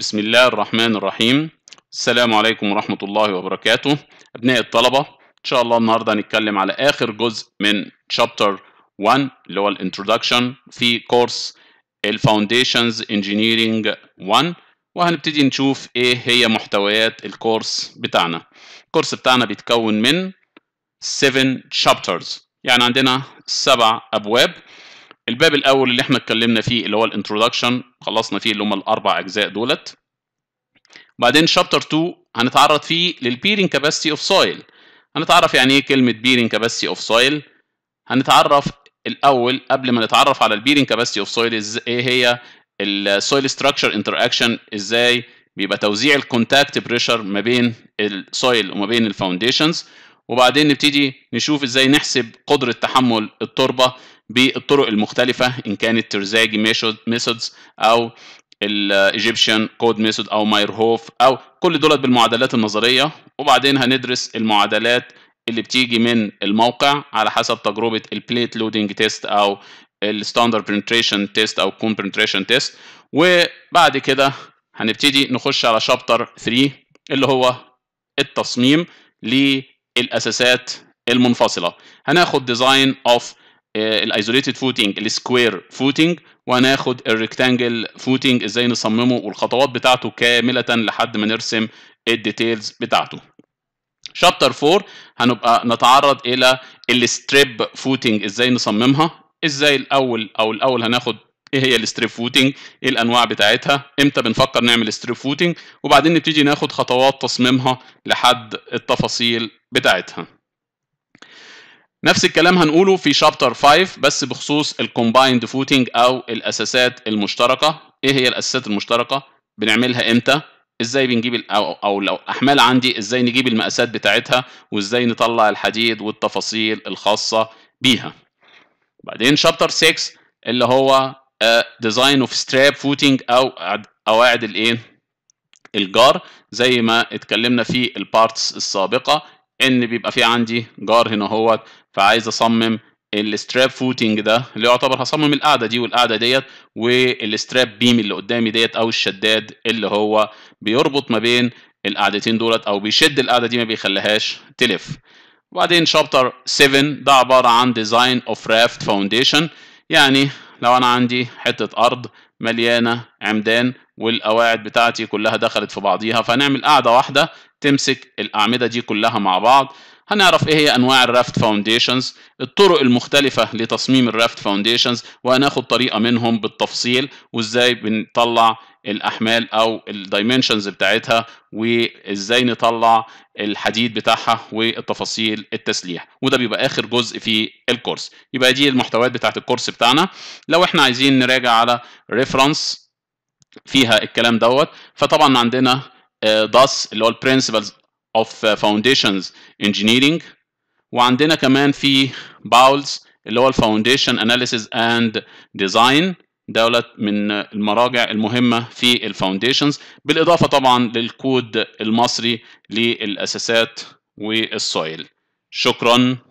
بسم الله الرحمن الرحيم السلام عليكم ورحمة الله وبركاته أبناء الطلبة إن شاء الله النهاردة هنتكلم على آخر جزء من Chapter 1 اللي هو الانترودكشن في كورس الفاونديشنز انجينيرينج 1 وهنبتدي نشوف إيه هي محتويات الكورس بتاعنا الكورس بتاعنا بيتكون من 7 chapters يعني عندنا سبع أبواب الباب الاول اللي احنا اتكلمنا فيه اللي هو الانترودكشن خلصنا فيه اللي هم الاربع اجزاء دولت بعدين شابتر 2 هنتعرض فيه للبيرنج كاباسيتي اوف سويل هنتعرف يعني ايه كلمه بيرنج كاباسيتي اوف سويل هنتعرف الاول قبل ما نتعرف على البيرنج كاباسيتي اوف سويل ايه هي السويل ستراكشر انتراكشن ازاي بيبقى توزيع الكونتاكت بريشر ما بين السويل وما بين الفاونديشنز وبعدين نبتدي نشوف ازاي نحسب قدره تحمل التربه بالطرق المختلفة إن كانت ترزاجي ميثودز أو الايجيبشن كود ميثود او مايرهوف او كل دولت بالمعادلات النظريه وبعدين هندرس المعادلات اللي بتيجي من الموقع على حسب تجربه البليت لودنج تيست او الستاندرد بنتريشن تيست او كون بنتريشن تيست وبعد كده هنبتدي نخش على شابتر 3 اللي هو التصميم للاساسات المنفصله هناخد ديزاين اوف الايزوليتد فوتنج السكوير فوتنج وهناخد الريكتانجل فوتنج ازاي نصممه والخطوات بتاعته كامله لحد ما نرسم الديتيلز بتاعته شابتر 4 هنبقى نتعرض الى الستريب فوتنج ازاي نصممها ازاي الاول او الاول هناخد ايه هي الستريب فوتنج ايه الانواع بتاعتها امتى بنفكر نعمل ستريب فوتنج وبعدين نبتدي ناخد خطوات تصميمها لحد التفاصيل بتاعتها نفس الكلام هنقوله في شابتر 5 بس بخصوص الكومبايند فوتنج او الاساسات المشتركه ايه هي الاساسات المشتركه بنعملها امتى ازاي بنجيب او او لو احمال عندي ازاي نجيب المقاسات بتاعتها وازاي نطلع الحديد والتفاصيل الخاصه بيها بعدين شابتر 6 اللي هو ديزاين اوف ستراب فوتنج او قواعد الايه الجار زي ما اتكلمنا في البارتس السابقه ان بيبقى في عندي جار هنا هوت فعايز اصمم الستراب فوتنج ده اللي يعتبر هصمم القاعده دي والقاعده ديت والستراب بيم اللي قدامي ديت او الشداد اللي هو بيربط ما بين القاعدتين دولت او بيشد القاعده دي ما بيخليهاش تلف وبعدين شابتر 7 ده عباره عن ديزاين اوف رافت فاونديشن يعني لو انا عندي حته ارض مليانه عمدان والقواعد بتاعتي كلها دخلت في بعضيها فهنعمل قاعده واحده تمسك الاعمده دي كلها مع بعض هنعرف ايه هي انواع الرافت فاونديشنز الطرق المختلفه لتصميم الرافت فاونديشنز وهناخد طريقه منهم بالتفصيل وازاي بنطلع الاحمال او الدايمنشنز بتاعتها وازاي نطلع الحديد بتاعها والتفاصيل التسليح وده بيبقى اخر جزء في الكورس يبقى دي المحتويات بتاعت الكورس بتاعنا لو احنا عايزين نراجع على ريفرنس فيها الكلام دوت فطبعا عندنا داس آه، اللي هو البرنسبلز of uh, foundations engineering وعندنا كمان في باولز اللي هو الفاونديشن اناليسيز اند ديزاين دولت من المراجع المهمة في الفاونديشنز بالإضافة طبعا للكود المصري للأساسات والسويل شكرا